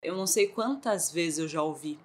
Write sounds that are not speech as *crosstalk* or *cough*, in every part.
Eu não sei quantas vezes eu já ouvi,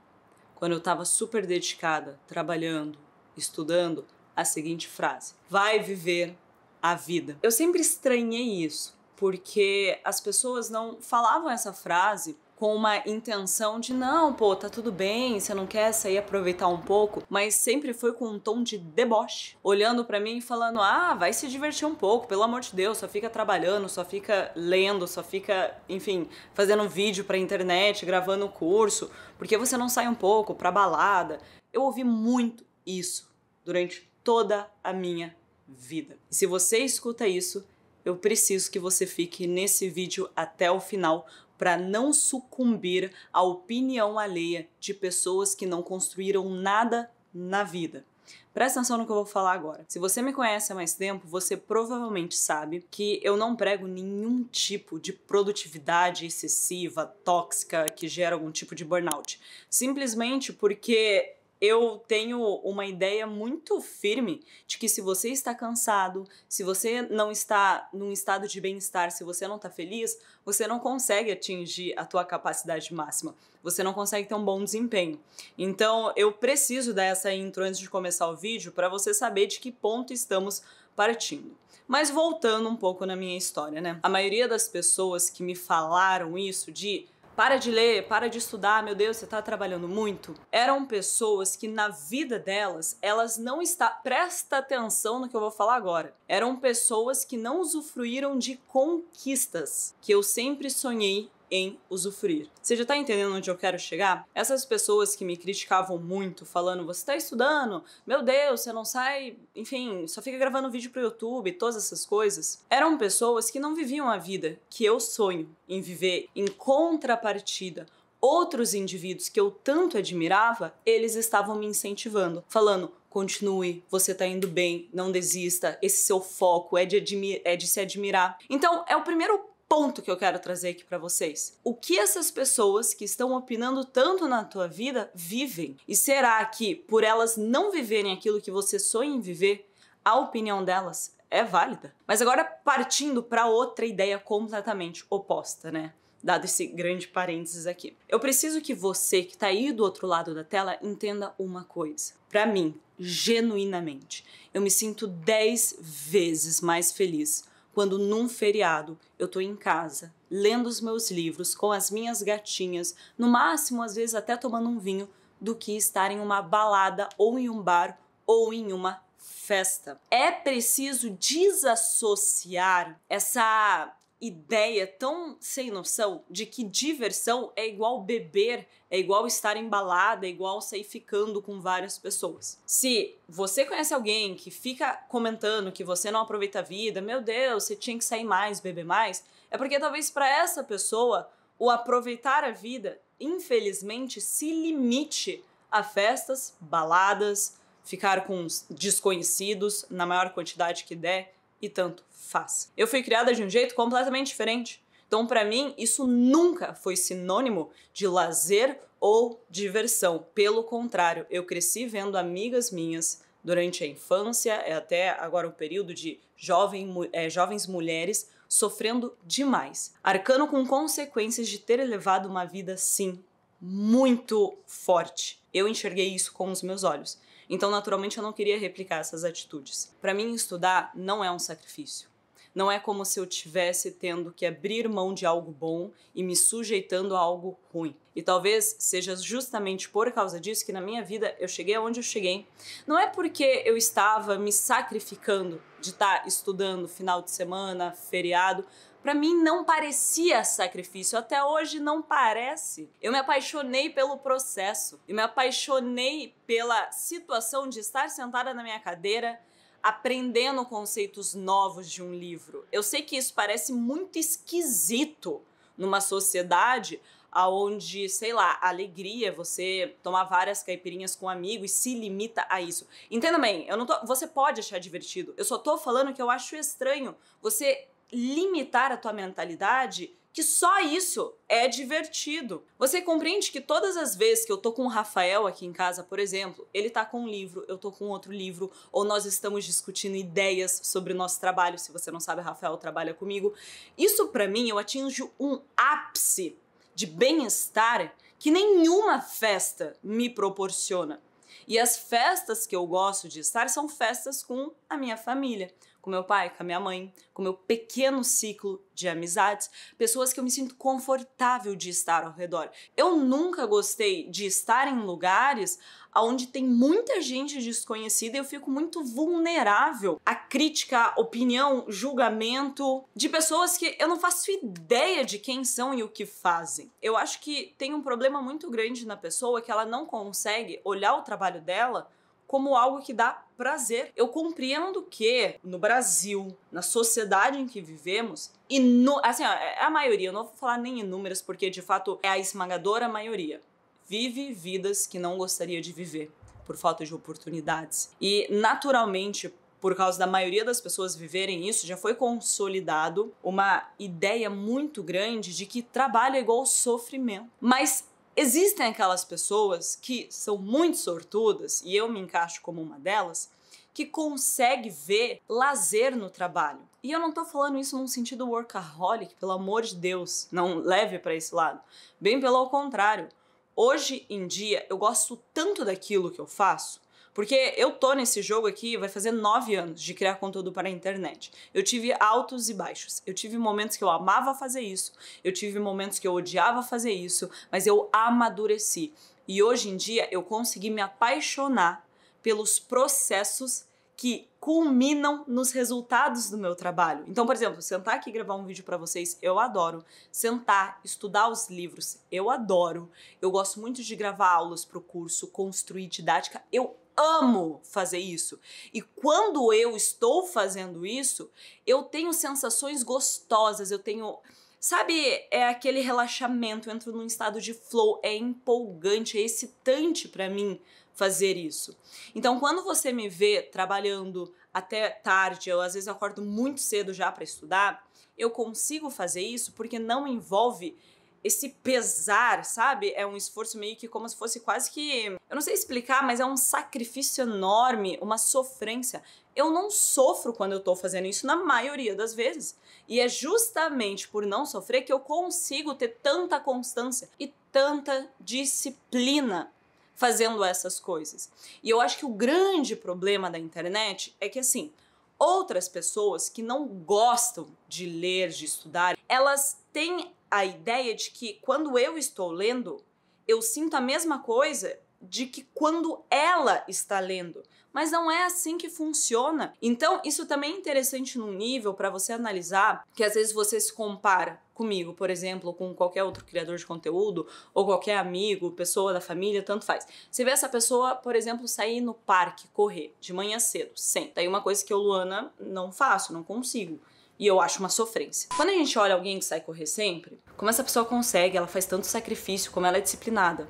quando eu estava super dedicada, trabalhando, estudando, a seguinte frase: vai viver a vida. Eu sempre estranhei isso, porque as pessoas não falavam essa frase com uma intenção de não, pô, tá tudo bem, você não quer sair aproveitar um pouco, mas sempre foi com um tom de deboche, olhando para mim e falando: "Ah, vai se divertir um pouco, pelo amor de Deus, só fica trabalhando, só fica lendo, só fica, enfim, fazendo vídeo para internet, gravando curso, porque você não sai um pouco para balada". Eu ouvi muito isso durante toda a minha vida. E se você escuta isso, eu preciso que você fique nesse vídeo até o final, para não sucumbir à opinião alheia de pessoas que não construíram nada na vida. Presta atenção no que eu vou falar agora. Se você me conhece há mais tempo, você provavelmente sabe que eu não prego nenhum tipo de produtividade excessiva, tóxica, que gera algum tipo de burnout. Simplesmente porque eu tenho uma ideia muito firme de que se você está cansado, se você não está num estado de bem-estar, se você não está feliz, você não consegue atingir a tua capacidade máxima. Você não consegue ter um bom desempenho. Então, eu preciso dar essa intro antes de começar o vídeo para você saber de que ponto estamos partindo. Mas voltando um pouco na minha história, né? A maioria das pessoas que me falaram isso de para de ler, para de estudar, meu Deus, você está trabalhando muito. Eram pessoas que na vida delas, elas não está presta atenção no que eu vou falar agora. Eram pessoas que não usufruíram de conquistas que eu sempre sonhei em usufruir. Você já tá entendendo onde eu quero chegar? Essas pessoas que me criticavam muito, falando, você tá estudando, meu Deus, você não sai, enfim, só fica gravando vídeo pro YouTube, todas essas coisas, eram pessoas que não viviam a vida que eu sonho em viver em contrapartida outros indivíduos que eu tanto admirava, eles estavam me incentivando, falando: continue, você tá indo bem, não desista, esse seu foco é de, é de se admirar. Então, é o primeiro ponto que eu quero trazer aqui para vocês. O que essas pessoas que estão opinando tanto na tua vida vivem? E será que por elas não viverem aquilo que você sonha em viver, a opinião delas é válida? Mas agora partindo para outra ideia completamente oposta, né? Dado esse grande parênteses aqui. Eu preciso que você que está aí do outro lado da tela entenda uma coisa. Para mim, genuinamente, eu me sinto 10 vezes mais feliz quando num feriado eu estou em casa, lendo os meus livros com as minhas gatinhas, no máximo às vezes até tomando um vinho, do que estar em uma balada ou em um bar ou em uma festa. É preciso desassociar essa ideia tão sem noção de que diversão é igual beber, é igual estar embalada, é igual sair ficando com várias pessoas. Se você conhece alguém que fica comentando que você não aproveita a vida, meu Deus, você tinha que sair mais, beber mais, é porque talvez para essa pessoa o aproveitar a vida, infelizmente, se limite a festas, baladas, ficar com desconhecidos na maior quantidade que der e tanto faz. Eu fui criada de um jeito completamente diferente. Então, para mim, isso nunca foi sinônimo de lazer ou diversão. Pelo contrário, eu cresci vendo amigas minhas durante a infância, até agora o um período de jovem, é, jovens mulheres sofrendo demais, arcando com consequências de ter levado uma vida, sim, muito forte. Eu enxerguei isso com os meus olhos. Então, naturalmente, eu não queria replicar essas atitudes. Para mim, estudar não é um sacrifício. Não é como se eu tivesse tendo que abrir mão de algo bom e me sujeitando a algo ruim. E talvez seja justamente por causa disso que na minha vida eu cheguei aonde eu cheguei. Não é porque eu estava me sacrificando de estar estudando final de semana, feriado, para mim não parecia sacrifício, até hoje não parece. Eu me apaixonei pelo processo, eu me apaixonei pela situação de estar sentada na minha cadeira, aprendendo conceitos novos de um livro. Eu sei que isso parece muito esquisito numa sociedade aonde, sei lá, alegria, você tomar várias caipirinhas com um amigo e se limita a isso. Entenda bem, eu não tô, você pode achar divertido. Eu só tô falando que eu acho estranho você limitar a tua mentalidade que só isso é divertido. Você compreende que todas as vezes que eu tô com o Rafael aqui em casa, por exemplo, ele tá com um livro, eu tô com outro livro, ou nós estamos discutindo ideias sobre o nosso trabalho. Se você não sabe, Rafael trabalha comigo. Isso para mim eu atinjo um ápice de bem-estar que nenhuma festa me proporciona. E as festas que eu gosto de estar são festas com a minha família com meu pai, com a minha mãe, com meu pequeno ciclo de amizades, pessoas que eu me sinto confortável de estar ao redor. Eu nunca gostei de estar em lugares onde tem muita gente desconhecida e eu fico muito vulnerável à crítica, opinião, julgamento de pessoas que eu não faço ideia de quem são e o que fazem. Eu acho que tem um problema muito grande na pessoa que ela não consegue olhar o trabalho dela como algo que dá prazer. Eu compreendo que no Brasil, na sociedade em que vivemos, no, assim, é, é a maioria, eu não vou falar nem em números, porque de fato é a esmagadora maioria, vive vidas que não gostaria de viver por falta de oportunidades. E naturalmente, por causa da maioria das pessoas viverem isso, já foi consolidado uma ideia muito grande de que trabalho é igual sofrimento. Mas Existem aquelas pessoas que são muito sortudas, e eu me encaixo como uma delas, que consegue ver lazer no trabalho. E eu não tô falando isso num sentido workaholic, pelo amor de Deus, não leve para esse lado. Bem pelo contrário. Hoje em dia eu gosto tanto daquilo que eu faço porque eu tô nesse jogo aqui, vai fazer nove anos de criar conteúdo para a internet. Eu tive altos e baixos. Eu tive momentos que eu amava fazer isso, eu tive momentos que eu odiava fazer isso, mas eu amadureci. E hoje em dia eu consegui me apaixonar pelos processos que culminam nos resultados do meu trabalho. Então, por exemplo, sentar aqui e gravar um vídeo para vocês, eu adoro. Sentar, estudar os livros, eu adoro. Eu gosto muito de gravar aulas para o curso, construir didática, eu amo fazer isso. E quando eu estou fazendo isso, eu tenho sensações gostosas, eu tenho. Sabe, é aquele relaxamento, eu entro num estado de flow, é empolgante, é excitante para mim fazer isso. Então, quando você me vê trabalhando até tarde, eu às vezes acordo muito cedo já para estudar, eu consigo fazer isso porque não envolve esse pesar, sabe? É um esforço meio que como se fosse quase que. Eu não sei explicar, mas é um sacrifício enorme, uma sofrência. Eu não sofro quando eu tô fazendo isso na maioria das vezes. E é justamente por não sofrer que eu consigo ter tanta constância e tanta disciplina fazendo essas coisas. E eu acho que o grande problema da internet é que assim, outras pessoas que não gostam de ler, de estudar, elas têm a ideia de que quando eu estou lendo, eu sinto a mesma coisa de que quando ela está lendo. Mas não é assim que funciona. Então, isso também é interessante num nível para você analisar que às vezes você se compara comigo, por exemplo, com qualquer outro criador de conteúdo, ou qualquer amigo, pessoa da família, tanto faz. Você vê essa pessoa, por exemplo, sair no parque, correr de manhã cedo, senta Aí uma coisa que eu, Luana, não faço, não consigo. E eu acho uma sofrência. Quando a gente olha alguém que sai correr sempre, como essa pessoa consegue, ela faz tanto sacrifício, como ela é disciplinada.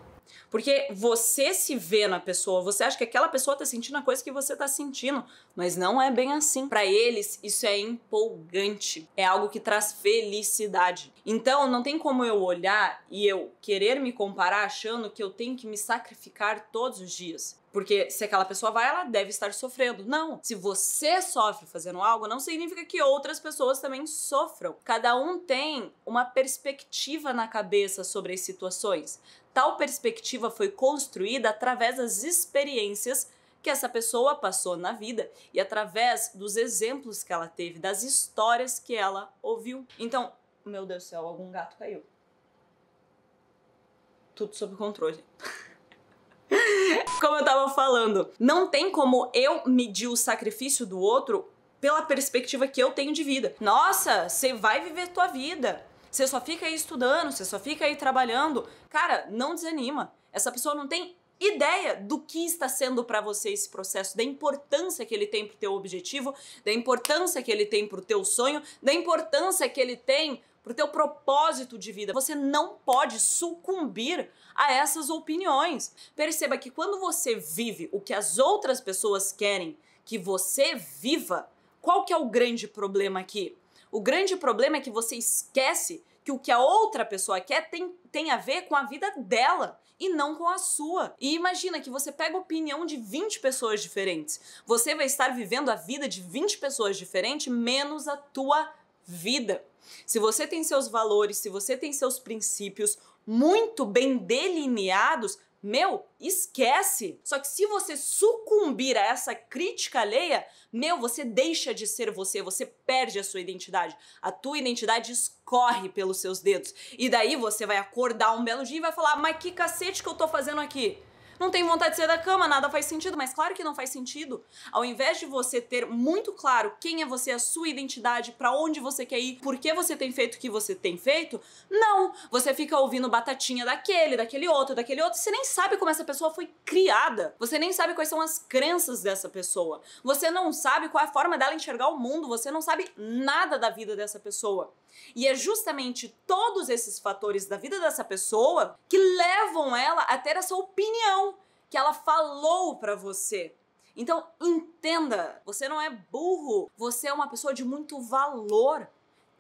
Porque você se vê na pessoa, você acha que aquela pessoa tá sentindo a coisa que você tá sentindo, mas não é bem assim. Para eles, isso é empolgante, é algo que traz felicidade. Então, não tem como eu olhar e eu querer me comparar achando que eu tenho que me sacrificar todos os dias. Porque se aquela pessoa vai, ela deve estar sofrendo. Não. Se você sofre fazendo algo, não significa que outras pessoas também sofram. Cada um tem uma perspectiva na cabeça sobre as situações. Tal perspectiva foi construída através das experiências que essa pessoa passou na vida e através dos exemplos que ela teve, das histórias que ela ouviu. Então, meu Deus do céu, algum gato caiu. Tudo sob controle. *laughs* como eu tava falando, não tem como eu medir o sacrifício do outro pela perspectiva que eu tenho de vida. Nossa, você vai viver tua vida. Você só fica aí estudando, você só fica aí trabalhando. Cara, não desanima. Essa pessoa não tem ideia do que está sendo para você esse processo, da importância que ele tem para o teu objetivo, da importância que ele tem para o teu sonho, da importância que ele tem para o teu propósito de vida. Você não pode sucumbir a essas opiniões. Perceba que quando você vive o que as outras pessoas querem que você viva, qual que é o grande problema aqui? O grande problema é que você esquece que o que a outra pessoa quer tem, tem a ver com a vida dela e não com a sua. E imagina que você pega a opinião de 20 pessoas diferentes. Você vai estar vivendo a vida de 20 pessoas diferentes, menos a tua vida. Se você tem seus valores, se você tem seus princípios muito bem delineados, meu, esquece. Só que se você sucumbir a essa crítica alheia, meu, você deixa de ser você, você perde a sua identidade. A tua identidade escorre pelos seus dedos. E daí você vai acordar um belo dia e vai falar: "Mas que cacete que eu tô fazendo aqui?" Não tem vontade de sair da cama, nada faz sentido, mas claro que não faz sentido. Ao invés de você ter muito claro quem é você, a sua identidade, para onde você quer ir, por que você tem feito o que você tem feito, não. Você fica ouvindo batatinha daquele, daquele outro, daquele outro, você nem sabe como essa pessoa foi criada. Você nem sabe quais são as crenças dessa pessoa. Você não sabe qual é a forma dela enxergar o mundo, você não sabe nada da vida dessa pessoa. E é justamente todos esses fatores da vida dessa pessoa que levam ela a ter essa opinião que ela falou para você. Então, entenda, você não é burro, você é uma pessoa de muito valor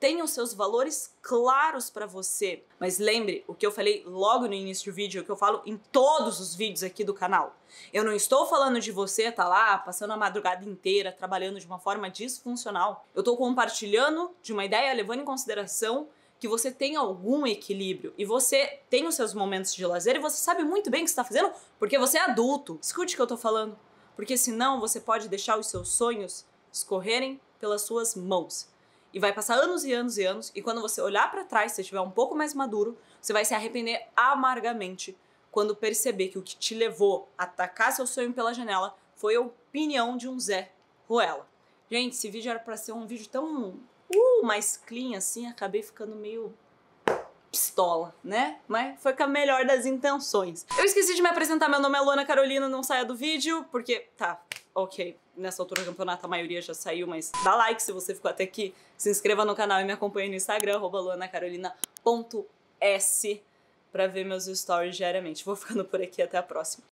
tenha os seus valores claros para você. Mas lembre o que eu falei logo no início do vídeo, o que eu falo em todos os vídeos aqui do canal. Eu não estou falando de você tá lá passando a madrugada inteira trabalhando de uma forma disfuncional. Eu estou compartilhando de uma ideia levando em consideração que você tem algum equilíbrio e você tem os seus momentos de lazer e você sabe muito bem o que está fazendo porque você é adulto. Escute o que eu estou falando, porque senão você pode deixar os seus sonhos escorrerem pelas suas mãos e vai passar anos e anos e anos e quando você olhar para trás, se estiver um pouco mais maduro, você vai se arrepender amargamente quando perceber que o que te levou a atacar seu sonho pela janela foi a opinião de um Zé Ruela. Gente, esse vídeo era para ser um vídeo tão uh, mais clean assim, acabei ficando meio pistola, né? Mas foi com a melhor das intenções. Eu esqueci de me apresentar, meu nome é Luana Carolina, não saia do vídeo, porque tá, ok nessa altura do campeonato a maioria já saiu, mas dá like se você ficou até aqui, se inscreva no canal e me acompanhe no Instagram, luanacarolina.s, pra ver meus stories diariamente. Vou ficando por aqui, até a próxima.